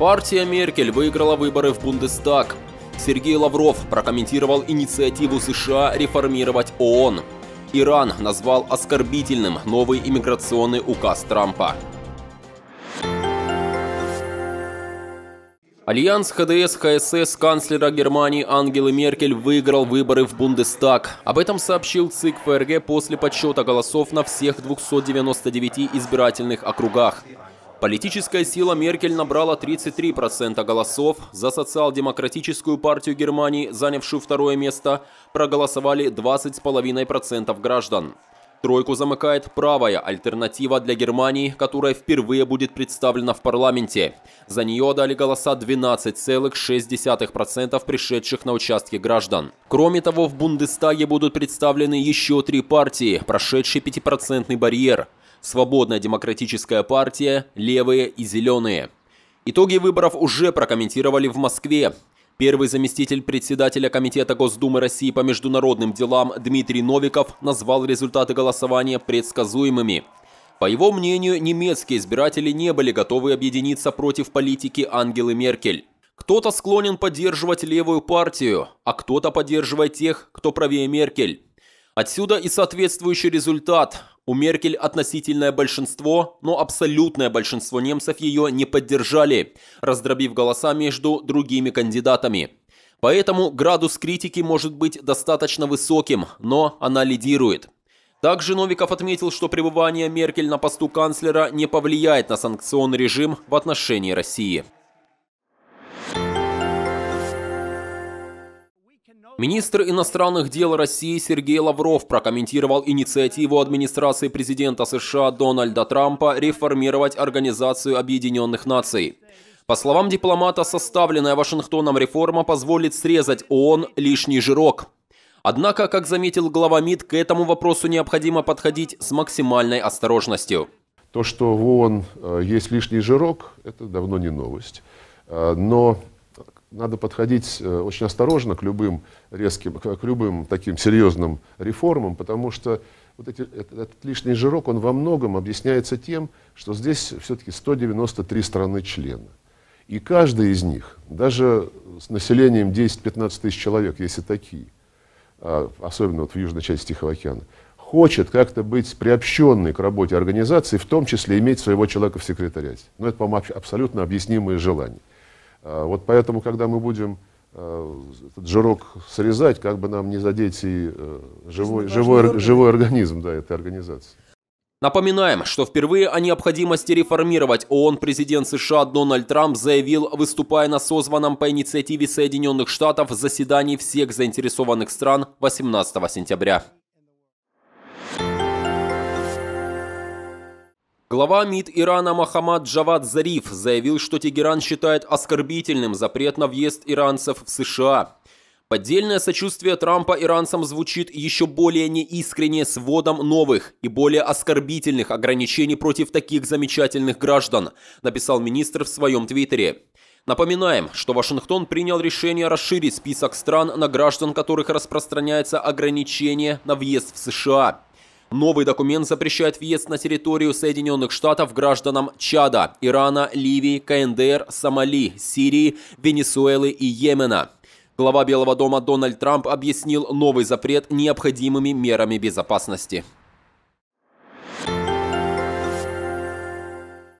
Партия Меркель выиграла выборы в Бундестаг. Сергей Лавров прокомментировал инициативу США реформировать ООН. Иран назвал оскорбительным новый иммиграционный указ Трампа. Альянс ХДС ХСС канцлера Германии Ангелы Меркель выиграл выборы в Бундестаг. Об этом сообщил ЦИК ФРГ после подсчета голосов на всех 299 избирательных округах. Политическая сила Меркель набрала 33% голосов, за социал-демократическую партию Германии, занявшую второе место, проголосовали 20,5% граждан. Тройку замыкает правая альтернатива для Германии, которая впервые будет представлена в парламенте. За нее дали голоса 12,6% пришедших на участки граждан. Кроме того, в Бундестаге будут представлены еще три партии, прошедшие 5% барьер – Свободная демократическая партия, левые и зеленые. Итоги выборов уже прокомментировали в Москве. Первый заместитель председателя Комитета Госдумы России по международным делам Дмитрий Новиков назвал результаты голосования предсказуемыми. По его мнению, немецкие избиратели не были готовы объединиться против политики Ангелы Меркель. Кто-то склонен поддерживать левую партию, а кто-то поддерживает тех, кто правее Меркель. Отсюда и соответствующий результат. У Меркель относительное большинство, но абсолютное большинство немцев ее не поддержали, раздробив голоса между другими кандидатами. Поэтому градус критики может быть достаточно высоким, но она лидирует. Также Новиков отметил, что пребывание Меркель на посту канцлера не повлияет на санкционный режим в отношении России. Министр иностранных дел России Сергей Лавров прокомментировал инициативу администрации президента США Дональда Трампа реформировать Организацию Объединенных Наций. По словам дипломата, составленная Вашингтоном реформа позволит срезать ООН лишний жирок. Однако, как заметил глава МИД, к этому вопросу необходимо подходить с максимальной осторожностью. То, что в ООН э, есть лишний жирок, это давно не новость. Э, но надо подходить э, очень осторожно к любым резким, к любым таким серьезным реформам, потому что вот эти, э, этот, этот лишний жирок, он во многом объясняется тем, что здесь все-таки 193 страны-члена. И каждая из них, даже с населением 10-15 тысяч человек, если такие, а, особенно вот в южной части Тихого океана, хочет как-то быть приобщенной к работе организации, в том числе иметь своего человека в секретариате. Но это, по-моему, абсолютно объяснимое желание. А, вот поэтому, когда мы будем а, этот жирок срезать, как бы нам не задеть и э, живой, живой, организм. живой организм да, этой организации. Напоминаем, что впервые о необходимости реформировать ООН президент США Дональд Трамп заявил, выступая на созванном по инициативе Соединенных Штатов заседании всех заинтересованных стран 18 сентября. Глава МИД Ирана Мохаммад Джавад Зариф заявил, что Тегеран считает оскорбительным запрет на въезд иранцев в США. Поддельное сочувствие Трампа иранцам звучит еще более неискренне с вводом новых и более оскорбительных ограничений против таких замечательных граждан, написал министр в своем твиттере. Напоминаем, что Вашингтон принял решение расширить список стран, на граждан которых распространяется ограничение на въезд в США. Новый документ запрещает въезд на территорию Соединенных Штатов гражданам Чада, Ирана, Ливии, КНДР, Сомали, Сирии, Венесуэлы и Йемена. Глава Белого дома Дональд Трамп объяснил новый запрет необходимыми мерами безопасности.